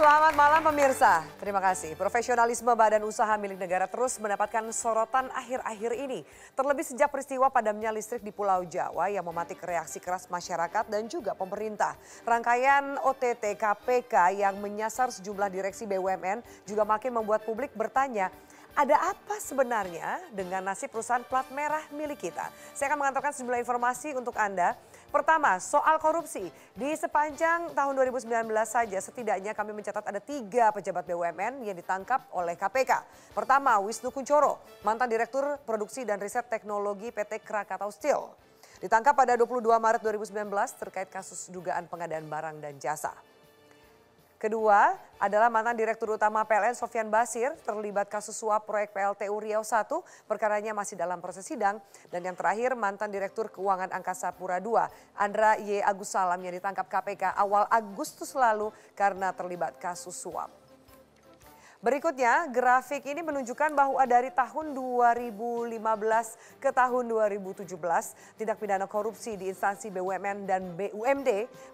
Selamat malam pemirsa. Terima kasih. Profesionalisme badan usaha milik negara terus mendapatkan sorotan akhir-akhir ini. Terlebih sejak peristiwa padamnya listrik di Pulau Jawa yang mematik reaksi keras masyarakat dan juga pemerintah. Rangkaian OTT KPK yang menyasar sejumlah direksi BUMN juga makin membuat publik bertanya ada apa sebenarnya dengan nasib perusahaan plat merah milik kita? Saya akan mengantarkan sejumlah informasi untuk Anda. Pertama, soal korupsi. Di sepanjang tahun 2019 saja setidaknya kami mencatat ada tiga pejabat BUMN yang ditangkap oleh KPK. Pertama, Wisnu Kuncoro, mantan Direktur Produksi dan Riset Teknologi PT Krakatau Steel. Ditangkap pada 22 Maret 2019 terkait kasus dugaan pengadaan barang dan jasa. Kedua adalah mantan Direktur Utama PLN Sofian Basir terlibat kasus suap proyek PLTU Riau 1, perkaranya masih dalam proses sidang. Dan yang terakhir mantan Direktur Keuangan Angkasa Pura II Andra Y. Agus Salam yang ditangkap KPK awal Agustus lalu karena terlibat kasus suap. Berikutnya, grafik ini menunjukkan bahwa dari tahun 2015 ke tahun 2017, tindak pidana korupsi di instansi BUMN dan BUMD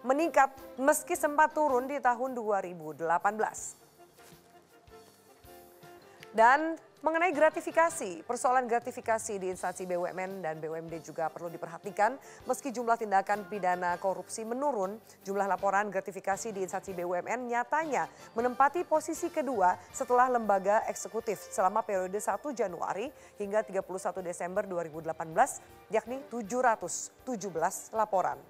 meningkat meski sempat turun di tahun 2018. Dan Mengenai gratifikasi, persoalan gratifikasi di instansi BUMN dan BUMD juga perlu diperhatikan. Meski jumlah tindakan pidana korupsi menurun, jumlah laporan gratifikasi di instansi BUMN nyatanya menempati posisi kedua setelah lembaga eksekutif selama periode 1 Januari hingga 31 Desember 2018, yakni 717 laporan.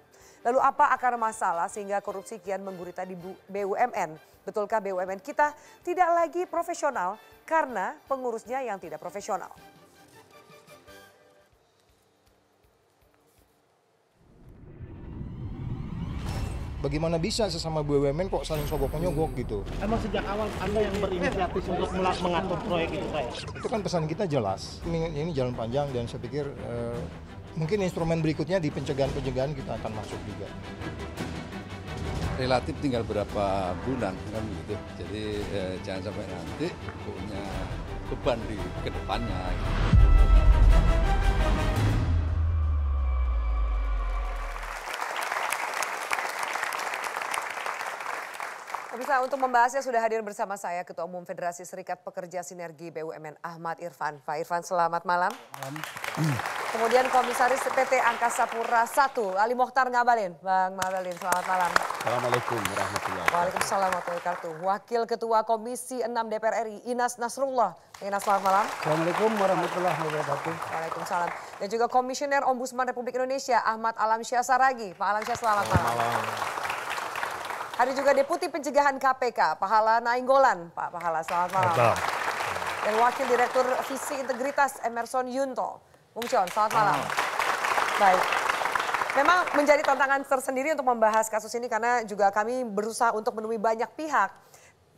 Lalu apa akar masalah sehingga korupsi kian menggurita di BUMN? Betulkah BUMN kita tidak lagi profesional karena pengurusnya yang tidak profesional? bagaimana bisa sesama BUMN kok saling sogok menyogok gitu. Emang sejak awal Anda yang berinisiatif untuk mengatur proyek itu Pak? Itu kan pesan kita jelas. Ini, ini jalan panjang dan saya pikir eh, mungkin instrumen berikutnya di pencegahan-pencegahan kita akan masuk juga. Relatif tinggal berapa bulan kan gitu, jadi eh, jangan sampai nanti punya beban di kedepannya. Gitu. Pemirsa, untuk membahasnya sudah hadir bersama saya Ketua Umum Federasi Serikat Pekerja Sinergi BUMN Ahmad Irfan. Pak Irfan, selamat malam. Malam. Kemudian Komisaris PT Angkasa Pura 1 Ali Mohtar Ngabalin. Bang Ngabalin, selamat malam. Assalamualaikum warahmatullahi wabarakatuh. Waalaikumsalam warahmatullahi wabarakatuh. Wakil Ketua Komisi 6 DPR RI, Inas Nasrullah. Inas, selamat malam. Assalamualaikum warahmatullahi wabarakatuh. Waalaikumsalam. Dan juga Komisioner Ombudsman Republik Indonesia, Ahmad Alamsyah Saragi. Pak Alamsyah, selamat, selamat malam. malam. Ada juga Deputi Pencegahan KPK, Pahala Nainggolan. Pak Pahala, selamat malam. Selamat Dan Wakil Direktur Visi Integritas Emerson Yunto. Bung Cion, selamat malam. Baik. Memang menjadi tantangan tersendiri untuk membahas kasus ini karena juga kami berusaha untuk menemui banyak pihak.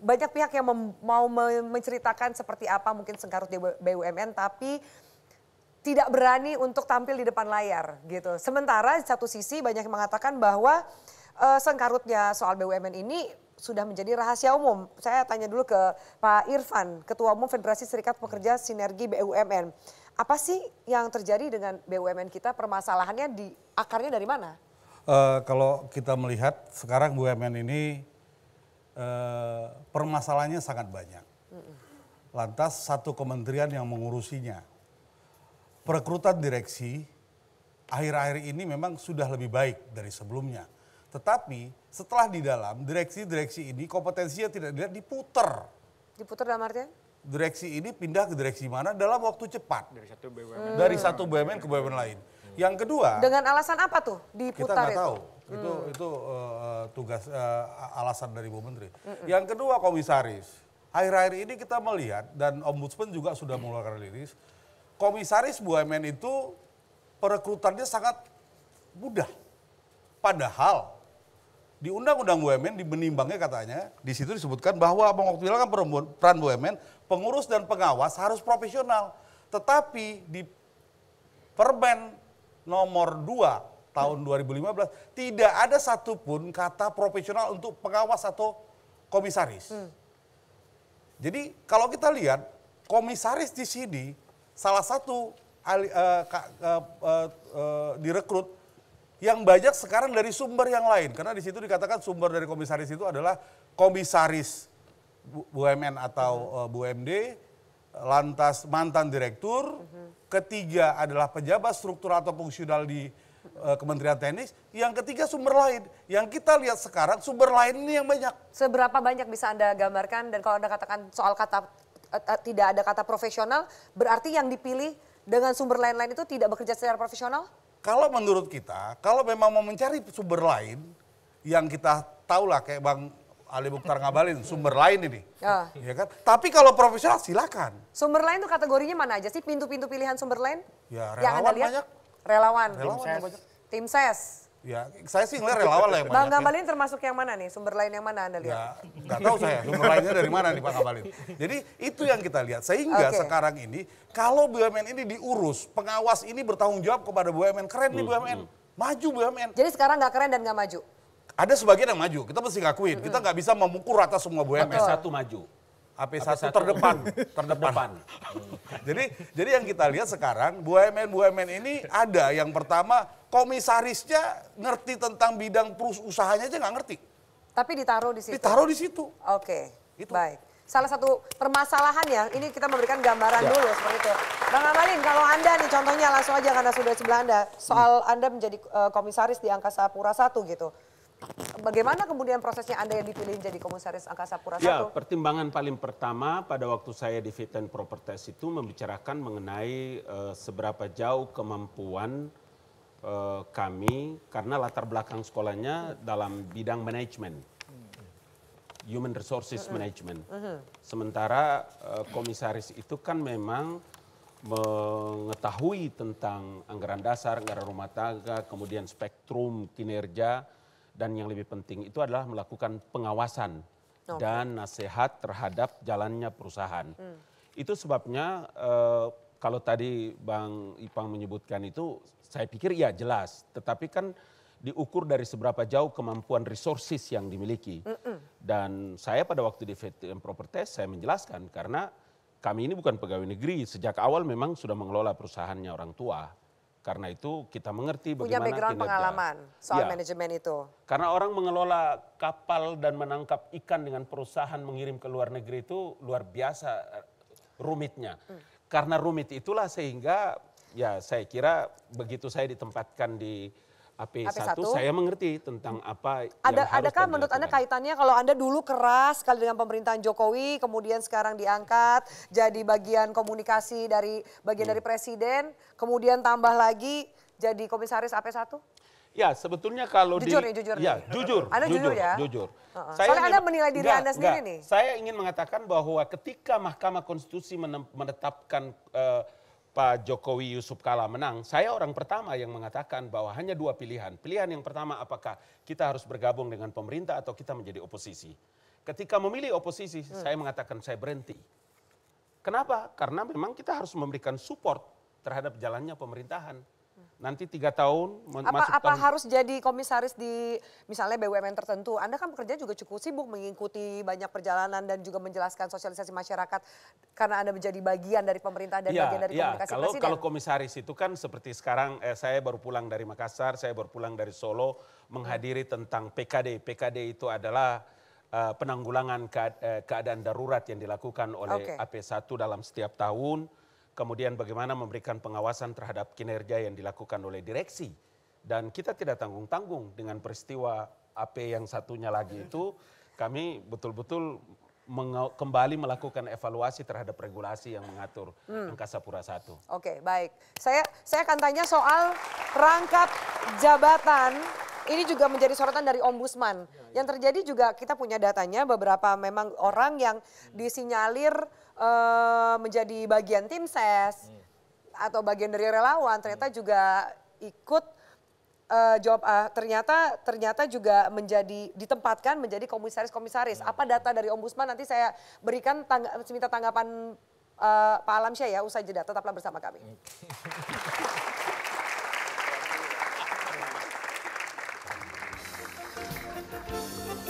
Banyak pihak yang mau menceritakan seperti apa mungkin sengkarut di BUMN, tapi tidak berani untuk tampil di depan layar gitu. Sementara satu sisi banyak yang mengatakan bahwa uh, sengkarutnya soal BUMN ini sudah menjadi rahasia umum. Saya tanya dulu ke Pak Irfan, Ketua Umum Federasi Serikat Pekerja Sinergi BUMN. Apa sih yang terjadi dengan BUMN kita? Permasalahannya di akarnya dari mana? Uh, kalau kita melihat sekarang BUMN ini uh, permasalahannya sangat banyak. Lantas satu kementerian yang mengurusinya. Perekrutan direksi akhir-akhir ini memang sudah lebih baik dari sebelumnya tetapi setelah di dalam, direksi-direksi ini kompetensinya tidak dilihat diputer. Diputer dalam artian? Direksi ini pindah ke direksi mana dalam waktu cepat. Dari satu BUMN. Hmm. Dari satu BUMN ke BUMN lain. Hmm. Yang kedua. Dengan alasan apa tuh diputar kita nggak tahu. Hmm. Itu itu uh, eh, tugas uh, alasan dari Bu Menteri. Hmm. Yang kedua komisaris. Akhir-akhir ini kita melihat dan Ombudsman juga sudah mengeluarkan rilis, komisaris BUMN itu perekrutannya sangat mudah. Padahal di Undang-Undang BUMN di menimbangnya katanya di situ disebutkan bahwa mengoptimalkan peran BUMN pengurus dan pengawas harus profesional. Tetapi di Permen nomor 2 tahun 2015 tidak ada satupun kata profesional untuk pengawas atau komisaris. Hmm. Jadi kalau kita lihat komisaris di sini salah satu uh, uh, uh, uh, uh, direkrut yang banyak sekarang dari sumber yang lain karena di situ dikatakan sumber dari komisaris itu adalah komisaris BUMN atau uh, hmm. eh, BUMD, lantas mantan direktur, hmm. ketiga adalah pejabat struktural atau fungsional di eh, Kementerian Teknis, yang ketiga sumber lain. Yang kita lihat sekarang sumber lain ini yang banyak. Seberapa banyak bisa Anda gambarkan dan kalau Anda katakan soal kata uh, tidak ada kata profesional, berarti yang dipilih dengan sumber lain-lain itu tidak bekerja secara profesional? Kalau menurut kita, kalau memang mau mencari sumber lain yang kita tahu lah kayak Bang Ali Mukhtar ngabalin sumber lain ini. Oh. Ya iya kan? Tapi kalau profesional silakan. Sumber lain tuh kategorinya mana aja sih? Pintu-pintu pilihan sumber lain? Ya, relawan yang banyak. Relawan. Relawan Tim ses. Tim ses. Ya, saya sih ngeliat relawan lah yang banyak. Bang ya. Gambalin termasuk yang mana nih? Sumber lain yang mana Anda lihat? Ya, gak tahu saya, sumber lainnya dari mana nih Pak Gambalin. Jadi itu yang kita lihat. Sehingga okay. sekarang ini, kalau BUMN ini diurus, pengawas ini bertanggung jawab kepada BUMN. Keren nih hmm, BUMN, hmm. maju BUMN. Jadi sekarang gak keren dan gak maju? Ada sebagian yang maju, kita mesti ngakuin. Kita hmm. nggak bisa memukul rata semua BUMN. satu maju ap 1 terdepan, terdepan. Hmm. jadi jadi yang kita lihat sekarang BUMN-BUMN ini ada yang pertama komisarisnya ngerti tentang bidang perusahaannya aja nggak ngerti. Tapi ditaruh di situ. Ditaruh di situ. Oke. Okay. Itu. Baik. Salah satu permasalahan ya, ini kita memberikan gambaran ya. dulu seperti itu. Bang Amalin, kalau Anda nih contohnya langsung aja karena sudah sebelah Anda, soal hmm. Anda menjadi uh, komisaris di Angkasa Pura satu gitu Bagaimana kemudian prosesnya Anda yang dipilih jadi Komisaris Angkasa Pura I? Ya, pertimbangan paling pertama pada waktu saya di Fit and Proper Test itu membicarakan mengenai uh, seberapa jauh kemampuan uh, kami karena latar belakang sekolahnya dalam bidang manajemen. Human Resources Management. Sementara eh, komisaris itu kan memang mengetahui tentang anggaran dasar, anggaran rumah tangga, kemudian spektrum kinerja, dan yang lebih penting itu adalah melakukan pengawasan okay. dan nasihat terhadap jalannya perusahaan. Hmm. Itu sebabnya uh, kalau tadi Bang Ipang menyebutkan itu, saya pikir ya jelas, tetapi kan diukur dari seberapa jauh kemampuan resources yang dimiliki. Mm -mm. Dan saya pada waktu di fit and proper test saya menjelaskan karena kami ini bukan pegawai negeri, sejak awal memang sudah mengelola perusahaannya orang tua. Karena itu kita mengerti Punya bagaimana Punya background pengalaman soal ya. manajemen itu. Karena orang mengelola kapal dan menangkap ikan dengan perusahaan mengirim ke luar negeri itu luar biasa eh, rumitnya. Hmm. Karena rumit itulah sehingga ya saya kira begitu saya ditempatkan di AP1, AP1 saya mengerti tentang apa yang Ada, harus Adakah menurut Anda kaitannya kalau Anda dulu keras sekali dengan pemerintahan Jokowi, kemudian sekarang diangkat jadi bagian komunikasi dari bagian hmm. dari presiden, kemudian tambah lagi jadi komisaris AP1? Ya, sebetulnya kalau jujur di, nih, jujur. Ya, jujur. Anda jujur, jujur ya? Jujur. uh huh Saya ingin, Anda menilai diri enggak, Anda sendiri enggak. nih. Saya ingin mengatakan bahwa ketika Mahkamah Konstitusi menetapkan uh, Pak Jokowi Yusuf Kala menang, saya orang pertama yang mengatakan bahwa hanya dua pilihan. Pilihan yang pertama apakah kita harus bergabung dengan pemerintah atau kita menjadi oposisi. Ketika memilih oposisi, hmm. saya mengatakan saya berhenti. Kenapa? Karena memang kita harus memberikan support terhadap jalannya pemerintahan nanti tiga tahun apa, masuk apa tahun. harus jadi komisaris di misalnya BUMN tertentu Anda kan bekerja juga cukup sibuk mengikuti banyak perjalanan dan juga menjelaskan sosialisasi masyarakat karena Anda menjadi bagian dari pemerintah dan ya, bagian dari ya, komunikasi kalau, kalau komisaris itu kan seperti sekarang eh, saya baru pulang dari Makassar saya baru pulang dari Solo menghadiri tentang PKD PKD itu adalah uh, penanggulangan ke, uh, eh, keadaan darurat yang dilakukan oleh okay. AP1 dalam setiap tahun kemudian bagaimana memberikan pengawasan terhadap kinerja yang dilakukan oleh direksi. Dan kita tidak tanggung-tanggung dengan peristiwa AP yang satunya lagi itu, kami betul-betul kembali melakukan evaluasi terhadap regulasi yang mengatur hmm. angkasa pura i. Oke, baik. Saya saya akan tanya soal rangkap jabatan ini juga menjadi sorotan dari ombudsman. Yang terjadi juga kita punya datanya beberapa memang orang yang disinyalir uh, menjadi bagian tim ses atau bagian dari relawan ternyata juga ikut uh, job uh, ternyata ternyata juga menjadi ditempatkan menjadi komisaris-komisaris. Ya. Apa data dari ombudsman nanti saya berikan tangga, minta tanggapan uh, Pak Alamsyah ya usai jeda. Tetaplah bersama kami. Thank you.